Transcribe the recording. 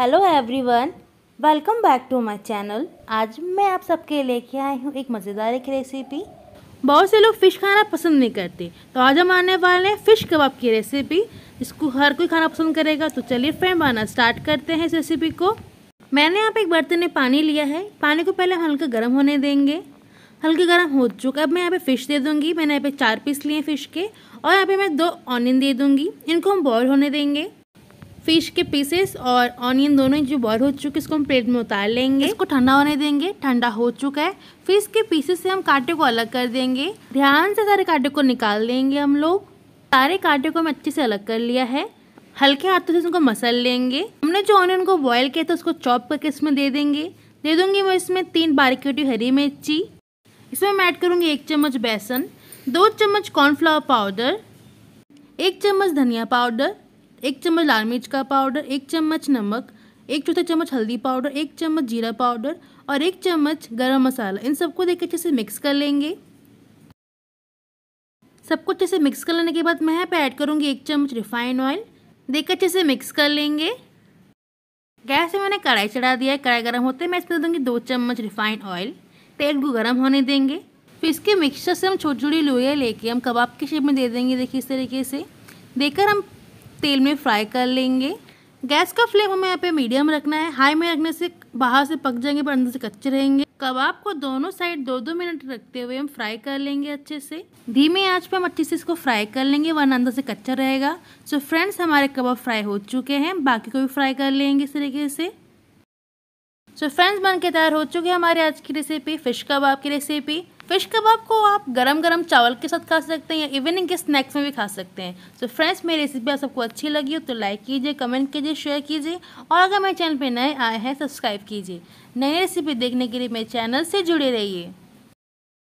hello everyone welcome back to my channel आज मैं आप सबके लेके आई हूँ एक मज़ेदार एक रेसिपी बहुत से लोग फ़िश खाना पसंद नहीं करते तो आज हम आने वाले हैं फ़िश कबाब की रेसिपी इसको हर कोई खाना पसंद करेगा तो चलिए फ्रेंड बनाना स्टार्ट करते हैं इस रेसिपी को मैंने यहाँ पर एक बर्तन में पानी लिया है पानी को पहले हम हल्का गर्म होने देंगे हल्का गर्म हो चुका अब मैं यहाँ पे फ़िश दे दूँगी मैंने यहाँ पे चार पीस लिए फ़िश के और यहाँ पे मैं दो ऑनियन दे दूँगी इनको हम बॉयल होने देंगे फिश के पीसेस और ऑनियन दोनों जो बॉयल हो चुके इसको हम प्लेट में उतार लेंगे इसको ठंडा होने देंगे ठंडा हो चुका है फिश के पीसेस से हम कांटे को अलग कर देंगे ध्यान से सारे कांटे को निकाल देंगे हम लोग सारे कांटे को हम अच्छे से अलग कर लिया है हल्के हाथों से इसको मसल लेंगे हमने जो ऑनियन को बॉयल किया था उसको चॉप करके इसमें दे देंगे दे दूंगी मैं इसमें तीन बारीक कटी हरी मिर्ची इसमें मैं ऐड करूँगी एक चम्मच बेसन दो चम्मच कॉर्नफ्लावर पाउडर एक चम्मच धनिया पाउडर एक चम्मच लाल मिर्च का पाउडर एक चम्मच नमक एक चौथा चम्मच हल्दी पाउडर एक चम्मच जीरा पाउडर और एक चम्मच गरम मसाला इन सबको देख अच्छे से मिक्स कर लेंगे सबको अच्छे से मिक्स कर लेने के बाद मैं यहाँ पर ऐड करूँगी एक चम्मच रिफाइंड ऑयल देख अच्छे से मिक्स कर लेंगे गैस से मैंने कढ़ाई चढ़ा दिया है कढ़ाई गर्म होते मैं इसमें दूँगी दो चम्मच रिफाइंड ऑयल तेल को गर्म होने देंगे फिर इसके मिक्सचर से हम छोटी छोटी लोहिया लेके हम कबाब के शेप में दे देंगे देखिए इस तरीके से देकर हम तेल में फ्राई कर लेंगे गैस का फ्लेम हमें यहाँ पे मीडियम रखना है हाई में रखने से बाहर से पक जाएंगे पर अंदर से कच्चे रहेंगे कबाब को दोनों साइड दो दो मिनट रखते हुए हम फ्राई कर लेंगे अच्छे से धीमे आंच पे हम अच्छे से इसको फ्राई कर लेंगे वरना अंदर से कच्चा रहेगा सो फ्रेंड्स हमारे कबाब फ्राई हो चुके हैं बाकी को भी फ्राई कर लेंगे इस तरीके से सो फ्रेंड्स बन के तैयार हो चुके हैं हमारे आज की रेसिपी फ़िश कबाब की रेसिपी फिश तो कबाब को आप गरम गरम चावल के साथ खा सकते हैं या इवनिंग के स्नैक्स में भी खा सकते हैं तो फ्रेंड्स मेरी रेसिपी आप सबको अच्छी लगी हो तो लाइक कीजिए कमेंट कीजिए शेयर कीजिए और अगर मेरे चैनल पर नए आए हैं सब्सक्राइब कीजिए नई रेसिपी देखने के लिए मेरे चैनल से जुड़े रहिए